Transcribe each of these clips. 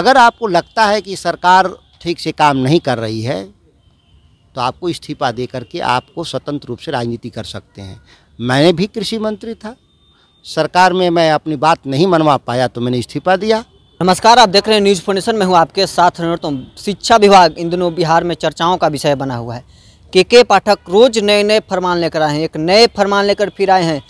अगर आपको लगता है कि सरकार ठीक से काम नहीं कर रही है तो आपको इस्तीफा दे करके आपको स्वतंत्र रूप से राजनीति कर सकते हैं मैंने भी कृषि मंत्री था सरकार में मैं अपनी बात नहीं मनवा पाया तो मैंने इस्तीफा दिया नमस्कार आप देख रहे हैं न्यूज़ फोनेशन में हूँ आपके साथ नरोत्तम शिक्षा विभाग इन दिनों बिहार में चर्चाओं का विषय बना हुआ है के के पाठक रोज़ नए नए फरमान लेकर आए हैं एक नए फरमान लेकर फिर आए हैं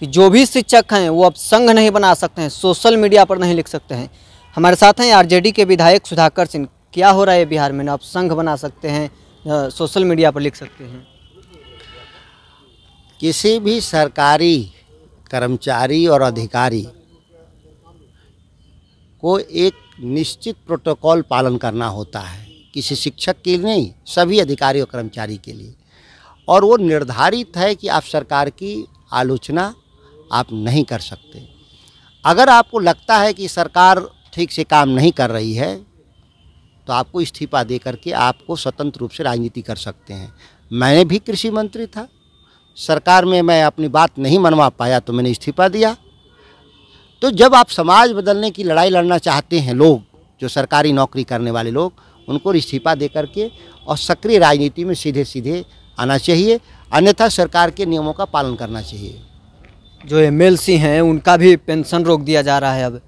कि जो भी शिक्षक हैं वो अब संघ नहीं बना सकते हैं सोशल मीडिया पर नहीं लिख सकते हैं हमारे साथ हैं आरजेडी के विधायक सुधाकर सिंह क्या हो रहा है बिहार में आप संघ बना सकते हैं सोशल मीडिया पर लिख सकते हैं किसी भी सरकारी कर्मचारी और अधिकारी को एक निश्चित प्रोटोकॉल पालन करना होता है किसी शिक्षक के लिए नहीं सभी अधिकारी और कर्मचारी के लिए और वो निर्धारित है कि आप सरकार की आलोचना आप नहीं कर सकते अगर आपको लगता है कि सरकार ठीक से काम नहीं कर रही है तो आपको इस्तीफा दे करके आपको स्वतंत्र रूप से राजनीति कर सकते हैं मैंने भी कृषि मंत्री था सरकार में मैं अपनी बात नहीं मनवा पाया तो मैंने इस्तीफा दिया तो जब आप समाज बदलने की लड़ाई लड़ना चाहते हैं लोग जो सरकारी नौकरी करने वाले लोग उनको इस्तीफा दे करके और सक्रिय राजनीति में सीधे सीधे आना चाहिए अन्यथा सरकार के नियमों का पालन करना चाहिए जो एम हैं उनका भी पेंशन रोक दिया जा रहा है अब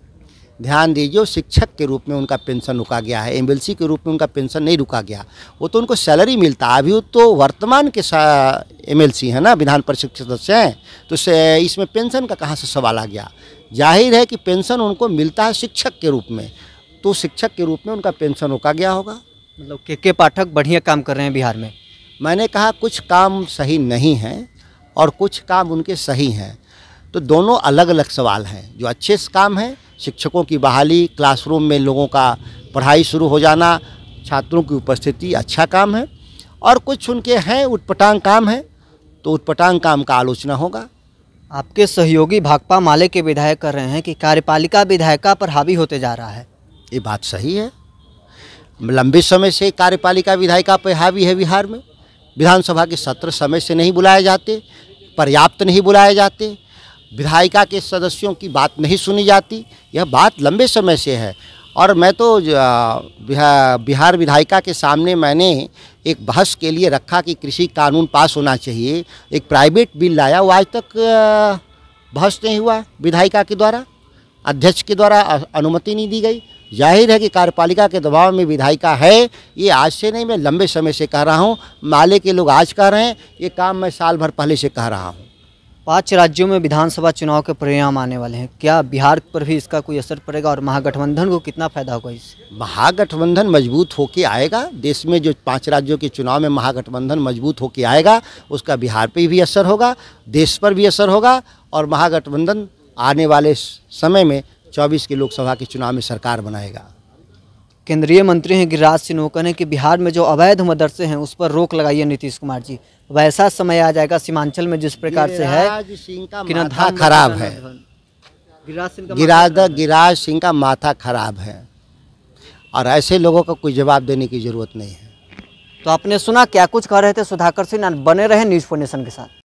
ध्यान दीजिए शिक्षक के रूप में उनका पेंशन रुका गया है एम के रूप में उनका पेंशन नहीं रुका गया वो तो उनको सैलरी मिलता अभी तो वर्तमान के एम एल है ना विधान परिषद के सदस्य हैं तो इसमें पेंशन का कहाँ से सवाल आ गया जाहिर है कि पेंशन उनको मिलता है शिक्षक के रूप में तो शिक्षक के रूप में उनका पेंशन रोका गया होगा मतलब के के पाठक बढ़िया काम कर रहे हैं बिहार में मैंने कहा कुछ काम सही नहीं हैं और कुछ काम उनके सही हैं तो दोनों अलग अलग सवाल हैं जो अच्छे से काम हैं शिक्षकों की बहाली क्लासरूम में लोगों का पढ़ाई शुरू हो जाना छात्रों की उपस्थिति अच्छा काम है और कुछ उनके हैं उटपटांग काम हैं तो उटपटांग काम का आलोचना होगा आपके सहयोगी भाकपा माले के विधायक कर रहे हैं कि कार्यपालिका विधायिका पर हावी होते जा रहा है ये बात सही है लंबे समय से कार्यपालिका विधायिका पर हावी है बिहार में विधानसभा के सत्र समय से नहीं बुलाए जाते पर्याप्त नहीं बुलाए जाते विधायिका के सदस्यों की बात नहीं सुनी जाती यह बात लंबे समय से है और मैं तो बिहार विधायिका के सामने मैंने एक बहस के लिए रखा कि कृषि कानून पास होना चाहिए एक प्राइवेट बिल लाया वो आज तक बहस नहीं हुआ विधायिका के द्वारा अध्यक्ष के द्वारा अनुमति नहीं दी गई जाहिर है कि कार्यपालिका के दबाव में विधायिका है ये आज से नहीं मैं लंबे समय से कह रहा हूँ माले के लोग आज कह रहे हैं ये काम मैं साल भर पहले से कह रहा हूँ पांच राज्यों में विधानसभा चुनाव के परिणाम आने वाले हैं क्या बिहार पर भी इसका कोई असर पड़ेगा और महागठबंधन को कितना फायदा होगा इससे महागठबंधन मजबूत होकर आएगा देश में जो पांच राज्यों के चुनाव में महागठबंधन मजबूत होकर आएगा उसका बिहार पर भी असर होगा देश पर भी असर होगा और महागठबंधन आने वाले समय में चौबीस के लोकसभा के चुनाव में सरकार बनाएगा केंद्रीय मंत्री हैं गिरिराज सिंह वो कहें कि बिहार में जो अवैध मदरसे हैं उस पर रोक लगाई नीतीश कुमार जी वैसा समय आ जाएगा सीमांचल में जिस प्रकार से है कि माथा खराब है गिरिराज सिंह गिराज गिरिराज सिंह का माथा खराब है और ऐसे लोगों का कोई जवाब देने की जरूरत नहीं है तो आपने सुना क्या कुछ कह रहे थे सुधाकर सिंह बने रहे न्यूज़ फोर्नेशन के साथ